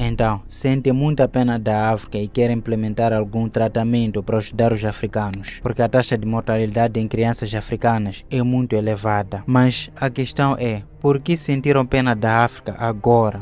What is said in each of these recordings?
Então, sentem muita pena da África e querem implementar algum tratamento para ajudar os africanos, porque a taxa de mortalidade em crianças africanas é muito elevada. Mas a questão é, por que sentiram pena da África agora?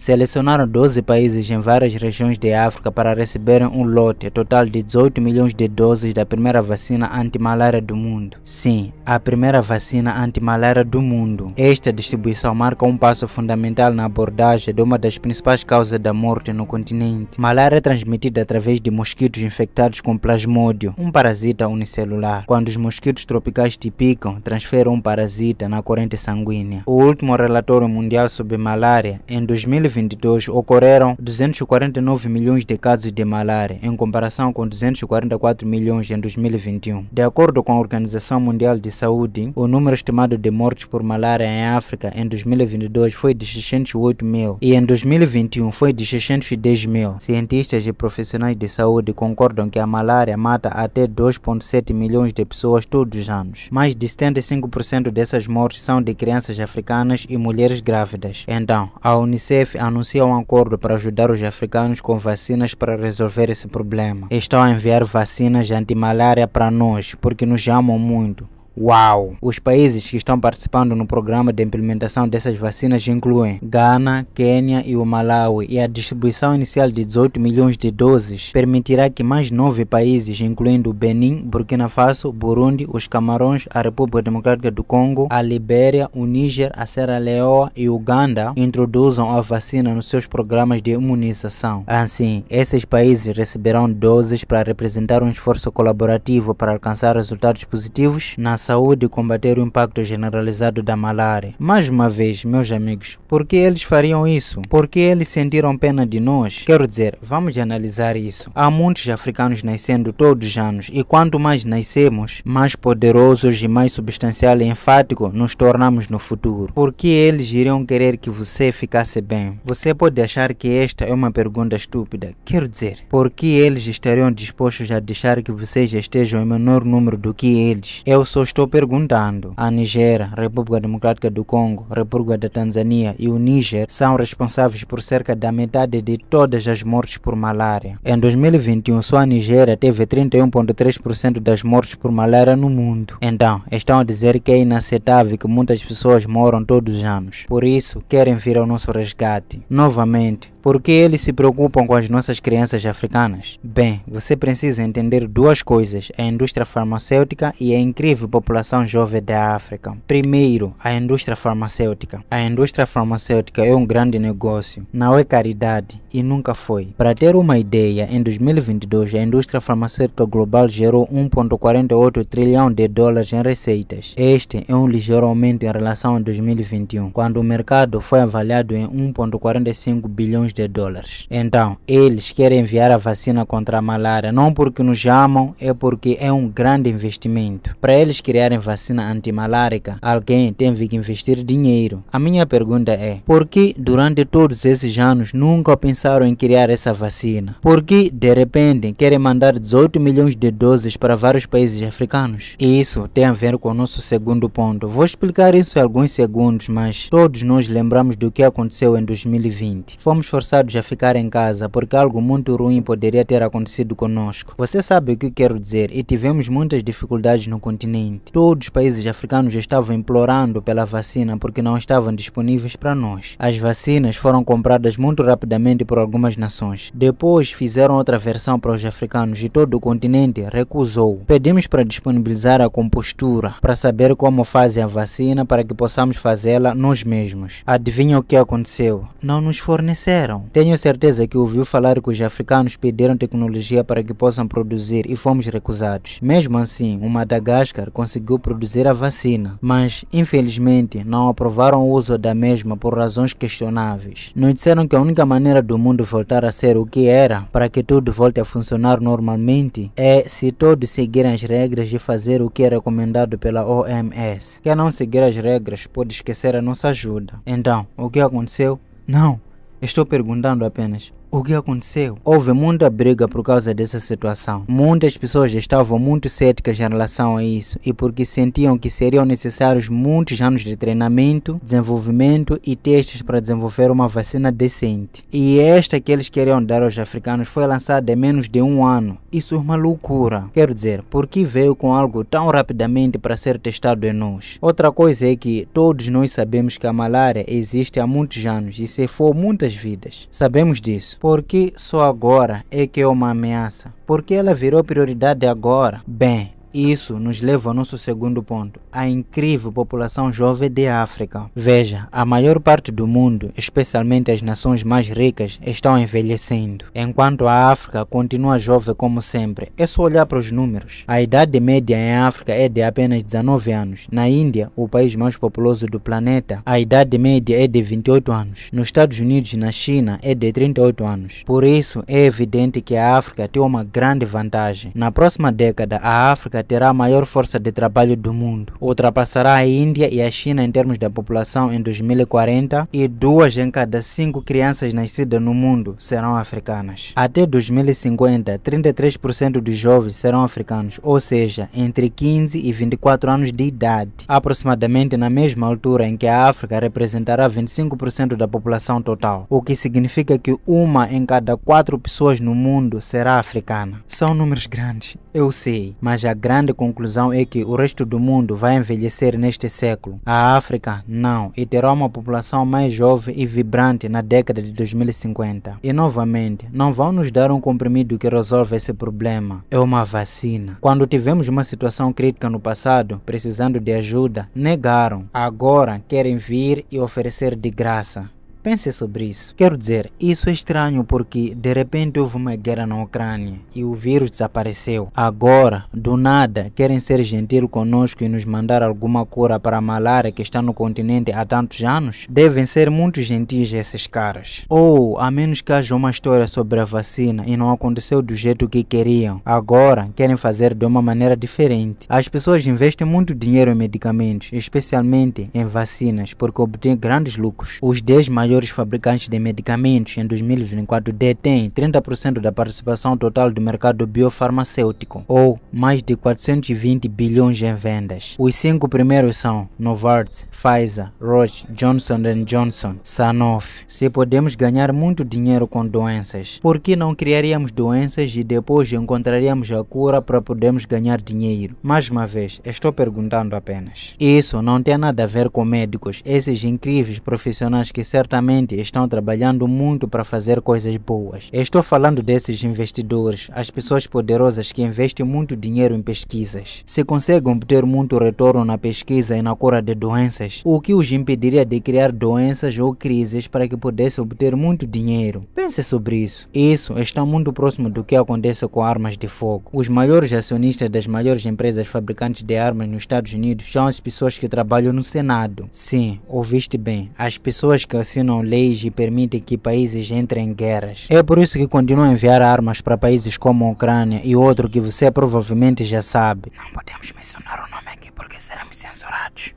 selecionaram 12 países em várias regiões da África para receberem um lote total de 18 milhões de doses da primeira vacina antimalária do mundo. Sim, a primeira vacina antimalária do mundo. Esta distribuição marca um passo fundamental na abordagem de uma das principais causas da morte no continente. Malária é transmitida através de mosquitos infectados com plasmódio, um parasita unicelular. Quando os mosquitos tropicais te picam, transferem um parasita na corrente sanguínea. O último relatório mundial sobre malária, em 2020, 2022 ocorreram 249 milhões de casos de malária, em comparação com 244 milhões em 2021. De acordo com a Organização Mundial de Saúde, o número estimado de mortes por malária em África em 2022 foi de 608 mil e em 2021 foi de 610 mil. Cientistas e profissionais de saúde concordam que a malária mata até 2,7 milhões de pessoas todos os anos. Mais de 75% dessas mortes são de crianças africanas e mulheres grávidas. Então, a Unicef anunciam um acordo para ajudar os africanos com vacinas para resolver esse problema. Estão a enviar vacinas anti-malária para nós, porque nos amam muito. Uau! Os países que estão participando no programa de implementação dessas vacinas incluem Ghana, Quênia e o Malawi, e a distribuição inicial de 18 milhões de doses permitirá que mais nove países, incluindo Benin, Burkina Faso, Burundi, os Camarões, a República Democrática do Congo, a Libéria, o Níger, a Serra Leoa e Uganda, introduzam a vacina nos seus programas de imunização. Assim, esses países receberão doses para representar um esforço colaborativo para alcançar resultados positivos na saúde e combater o impacto generalizado da malária. Mais uma vez, meus amigos, por que eles fariam isso? Por que eles sentiram pena de nós? Quero dizer, vamos analisar isso. Há muitos africanos nascendo todos os anos e quanto mais nascemos, mais poderosos e mais substancial e enfático nos tornamos no futuro. Por que eles iriam querer que você ficasse bem? Você pode achar que esta é uma pergunta estúpida. Quero dizer, por que eles estariam dispostos a deixar que vocês estejam em menor número do que eles? Eu sou estou perguntando. A Nigéria, República Democrática do Congo, República da Tanzânia e o Níger são responsáveis por cerca da metade de todas as mortes por malária. Em 2021, só a Nigéria teve 31,3% das mortes por malária no mundo. Então, estão a dizer que é inaceitável que muitas pessoas moram todos os anos. Por isso, querem vir ao nosso resgate. Novamente, por que eles se preocupam com as nossas crianças africanas? Bem, você precisa entender duas coisas: a indústria farmacêutica e a incrível população jovem da África. Primeiro, a indústria farmacêutica. A indústria farmacêutica é um grande negócio, não é caridade e nunca foi. Para ter uma ideia, em 2022 a indústria farmacêutica global gerou 1,48 trilhão de dólares em receitas. Este é um ligeiro aumento em relação a 2021, quando o mercado foi avaliado em 1,45 bilhões milhões de dólares. Então, eles querem enviar a vacina contra a malária, não porque nos amam, é porque é um grande investimento. Para eles criarem vacina antimalárica, alguém teve que investir dinheiro. A minha pergunta é: por que durante todos esses anos nunca pensaram em criar essa vacina? Por que de repente querem mandar 18 milhões de doses para vários países africanos? E isso tem a ver com o nosso segundo ponto. Vou explicar isso em alguns segundos, mas todos nós lembramos do que aconteceu em 2020. Fomos forçados a ficar em casa porque algo muito ruim poderia ter acontecido conosco. Você sabe o que quero dizer e tivemos muitas dificuldades no continente. Todos os países africanos estavam implorando pela vacina porque não estavam disponíveis para nós. As vacinas foram compradas muito rapidamente por algumas nações. Depois fizeram outra versão para os africanos e todo o continente recusou. Pedimos para disponibilizar a compostura para saber como fazem a vacina para que possamos fazê-la nós mesmos. Adivinha o que aconteceu? Não nos forneceram. Tenho certeza que ouviu falar que os africanos pediram tecnologia para que possam produzir e fomos recusados. Mesmo assim, o Madagascar conseguiu produzir a vacina, mas infelizmente não aprovaram o uso da mesma por razões questionáveis. Nos disseram que a única maneira do mundo voltar a ser o que era para que tudo volte a funcionar normalmente é se todos seguirem as regras de fazer o que é recomendado pela OMS. Quem não seguir as regras pode esquecer a nossa ajuda. Então, o que aconteceu? Não, Estou perguntando apenas. O que aconteceu? Houve muita briga por causa dessa situação. Muitas pessoas estavam muito céticas em relação a isso e porque sentiam que seriam necessários muitos anos de treinamento, desenvolvimento e testes para desenvolver uma vacina decente. E esta que eles queriam dar aos africanos foi lançada em menos de um ano. Isso é uma loucura. Quero dizer, por que veio com algo tão rapidamente para ser testado em nós? Outra coisa é que todos nós sabemos que a malária existe há muitos anos e se for muitas vidas. Sabemos disso. Porque só agora é que é uma ameaça? Porque ela virou prioridade agora? Bem, isso nos leva ao nosso segundo ponto, a incrível população jovem de África. Veja, a maior parte do mundo, especialmente as nações mais ricas, estão envelhecendo, enquanto a África continua jovem como sempre. É só olhar para os números. A idade média em África é de apenas 19 anos. Na Índia, o país mais populoso do planeta, a idade média é de 28 anos. Nos Estados Unidos e na China é de 38 anos. Por isso, é evidente que a África tem uma grande vantagem. Na próxima década, a África África terá a maior força de trabalho do mundo. Ultrapassará a Índia e a China em termos da população em 2040 e duas em cada cinco crianças nascidas no mundo serão africanas. Até 2050, 33% dos jovens serão africanos, ou seja, entre 15 e 24 anos de idade, aproximadamente na mesma altura em que a África representará 25% da população total, o que significa que uma em cada quatro pessoas no mundo será africana. São números grandes, eu sei, mas a grande grande conclusão é que o resto do mundo vai envelhecer neste século. A África, não, e terá uma população mais jovem e vibrante na década de 2050. E novamente, não vão nos dar um comprimido que resolve esse problema. É uma vacina. Quando tivemos uma situação crítica no passado, precisando de ajuda, negaram. Agora querem vir e oferecer de graça. Pense sobre isso. Quero dizer, isso é estranho porque de repente houve uma guerra na Ucrânia e o vírus desapareceu. Agora, do nada, querem ser gentil conosco e nos mandar alguma cura para a malária que está no continente há tantos anos? Devem ser muito gentis esses caras. Ou, a menos que haja uma história sobre a vacina e não aconteceu do jeito que queriam. Agora, querem fazer de uma maneira diferente. As pessoas investem muito dinheiro em medicamentos, especialmente em vacinas, porque obtêm grandes lucros. Os 10 maiores maiores fabricantes de medicamentos em 2024 detêm 30% da participação total do mercado biofarmacêutico, ou mais de 420 bilhões em vendas. Os cinco primeiros são Novartis, Pfizer, Roche, Johnson Johnson, Sanofi. Se podemos ganhar muito dinheiro com doenças, por que não criaríamos doenças e depois encontraríamos a cura para podermos ganhar dinheiro? Mais uma vez, estou perguntando apenas. Isso não tem nada a ver com médicos, esses incríveis profissionais que certamente estão trabalhando muito para fazer coisas boas. estou falando desses investidores, as pessoas poderosas que investem muito dinheiro em pesquisas. Se conseguem obter muito retorno na pesquisa e na cura de doenças, o que os impediria de criar doenças ou crises para que pudessem obter muito dinheiro? Pense sobre isso. Isso está muito próximo do que acontece com armas de fogo. Os maiores acionistas das maiores empresas fabricantes de armas nos Estados Unidos são as pessoas que trabalham no Senado. Sim, ouviste bem. As pessoas que assinam assinam leis e permitem que países entrem em guerras. É por isso que continuam a enviar armas para países como a Ucrânia e outro que você provavelmente já sabe. Não podemos mencionar o nome aqui porque seremos censurados.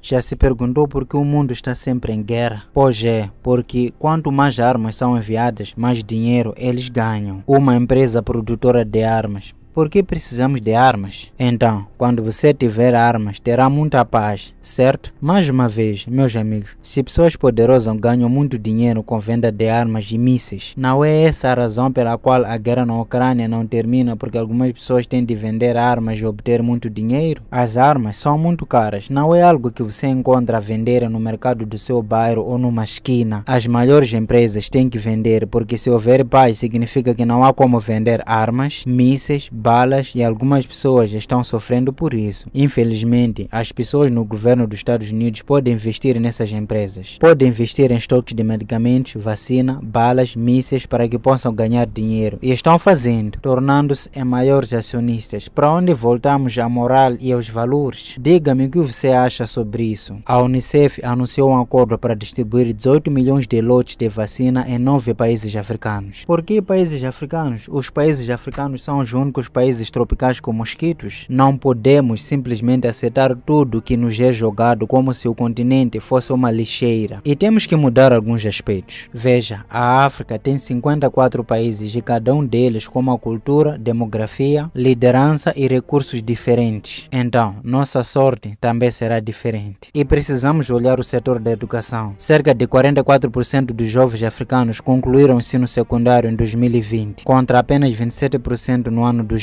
Já se perguntou por que o mundo está sempre em guerra? Pois é, porque quanto mais armas são enviadas, mais dinheiro eles ganham. Uma empresa produtora de armas por que precisamos de armas? Então, quando você tiver armas, terá muita paz, certo? Mais uma vez, meus amigos, se pessoas poderosas ganham muito dinheiro com venda de armas e mísseis, não é essa a razão pela qual a guerra na Ucrânia não termina porque algumas pessoas têm de vender armas e obter muito dinheiro? As armas são muito caras, não é algo que você encontra a vender no mercado do seu bairro ou numa esquina. As maiores empresas têm que vender porque se houver paz significa que não há como vender armas, mísseis, balas e algumas pessoas estão sofrendo por isso. Infelizmente, as pessoas no governo dos Estados Unidos podem investir nessas empresas. Podem investir em estoques de medicamentos, vacina, balas, mísseis para que possam ganhar dinheiro. E estão fazendo, tornando-se em maiores acionistas. Para onde voltamos à moral e aos valores? Diga-me o que você acha sobre isso. A Unicef anunciou um acordo para distribuir 18 milhões de lotes de vacina em nove países africanos. Por que países africanos? Os países africanos são os únicos países tropicais com mosquitos, não podemos simplesmente aceitar tudo que nos é jogado como se o continente fosse uma lixeira. E temos que mudar alguns aspectos. Veja, a África tem 54 países e cada um deles com uma cultura, demografia, liderança e recursos diferentes. Então, nossa sorte também será diferente. E precisamos olhar o setor da educação. Cerca de 44% dos jovens africanos concluíram o ensino secundário em 2020, contra apenas 27% no ano do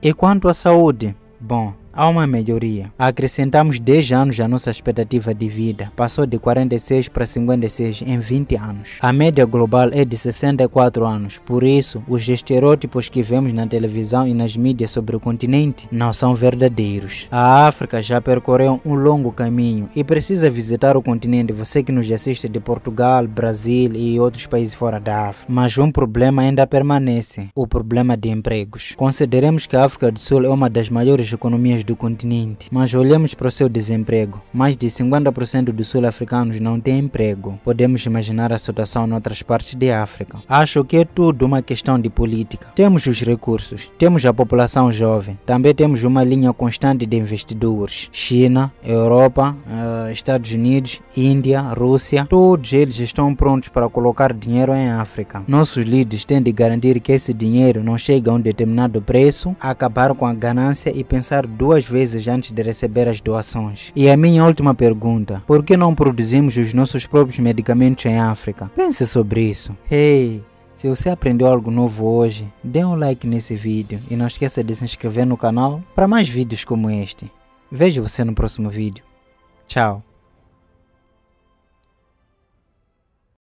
e quanto à saúde? Bom, há uma melhoria. Acrescentamos 10 anos à nossa expectativa de vida, passou de 46 para 56 em 20 anos. A média global é de 64 anos, por isso, os estereótipos que vemos na televisão e nas mídias sobre o continente não são verdadeiros. A África já percorreu um longo caminho e precisa visitar o continente você que nos assiste de Portugal, Brasil e outros países fora da África. Mas um problema ainda permanece, o problema de empregos. Consideremos que a África do Sul é uma das maiores economias do continente, mas olhemos para o seu desemprego. Mais de 50% dos sul-africanos não têm emprego. Podemos imaginar a situação em outras partes da África. Acho que é tudo uma questão de política. Temos os recursos, temos a população jovem, também temos uma linha constante de investidores. China, Europa, eh, Estados Unidos, Índia, Rússia, todos eles estão prontos para colocar dinheiro em África. Nossos líderes têm de garantir que esse dinheiro não chegue a um determinado preço, acabar com a ganância e pensar duas duas vezes antes de receber as doações. E a minha última pergunta: por que não produzimos os nossos próprios medicamentos em África? Pense sobre isso. Hey! Se você aprendeu algo novo hoje, dê um like nesse vídeo e não esqueça de se inscrever no canal para mais vídeos como este. Vejo você no próximo vídeo. Tchau!